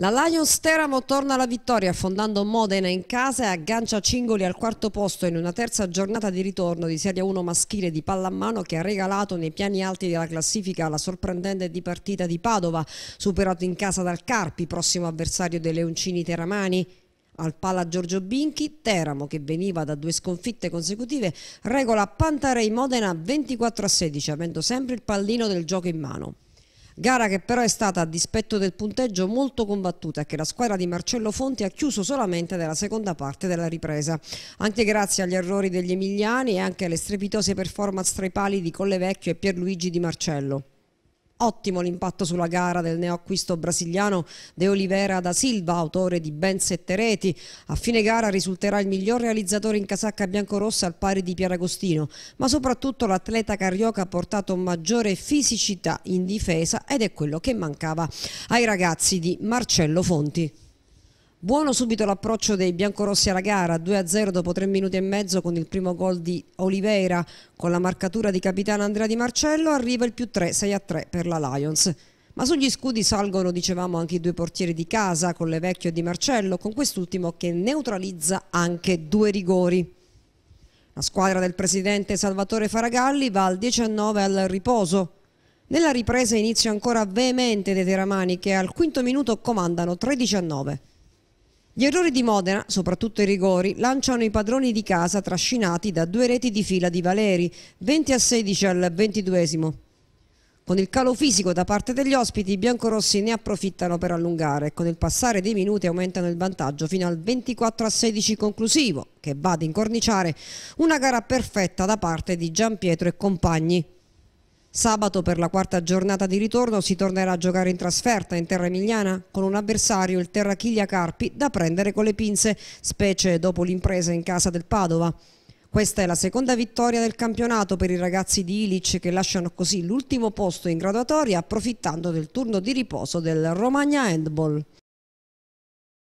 La Lions Teramo torna alla vittoria affondando Modena in casa e aggancia Cingoli al quarto posto in una terza giornata di ritorno di Serie 1 maschile di pallamano che ha regalato nei piani alti della classifica la sorprendente dipartita di Padova, superato in casa dal Carpi, prossimo avversario dei Leoncini Teramani. Al pala Giorgio Binchi, Teramo, che veniva da due sconfitte consecutive, regola Pantarei Modena 24 a 16, avendo sempre il pallino del gioco in mano. Gara che però è stata, a dispetto del punteggio, molto combattuta e che la squadra di Marcello Fonti ha chiuso solamente nella seconda parte della ripresa. Anche grazie agli errori degli emiliani e anche alle strepitose performance tra i pali di Collevecchio e Pierluigi Di Marcello. Ottimo l'impatto sulla gara del neoacquisto brasiliano De Oliveira da Silva, autore di ben sette reti. A fine gara risulterà il miglior realizzatore in casacca biancorossa al pari di Pieragostino, ma soprattutto l'atleta carioca ha portato maggiore fisicità in difesa ed è quello che mancava ai ragazzi di Marcello Fonti. Buono subito l'approccio dei biancorossi alla gara, 2-0 dopo 3 minuti e mezzo con il primo gol di Oliveira. Con la marcatura di capitano Andrea Di Marcello arriva il più 3, 6-3 per la Lions. Ma sugli scudi salgono, dicevamo, anche i due portieri di casa, con le Vecchio e Di Marcello, con quest'ultimo che neutralizza anche due rigori. La squadra del presidente Salvatore Faragalli va al 19 al riposo. Nella ripresa inizia ancora veemente dei Teramani che al quinto minuto comandano 3-19. Gli errori di Modena, soprattutto i rigori, lanciano i padroni di casa trascinati da due reti di fila di Valeri, 20 a 16 al 22 con il calo fisico da parte degli ospiti, i biancorossi ne approfittano per allungare e con il passare dei minuti aumentano il vantaggio fino al 24 a 16 conclusivo, che va ad incorniciare una gara perfetta da parte di Giampietro e compagni. Sabato per la quarta giornata di ritorno si tornerà a giocare in trasferta in terra emiliana con un avversario, il Terrachiglia Carpi, da prendere con le pinze, specie dopo l'impresa in casa del Padova. Questa è la seconda vittoria del campionato per i ragazzi di Ilic che lasciano così l'ultimo posto in graduatoria approfittando del turno di riposo del Romagna Handball.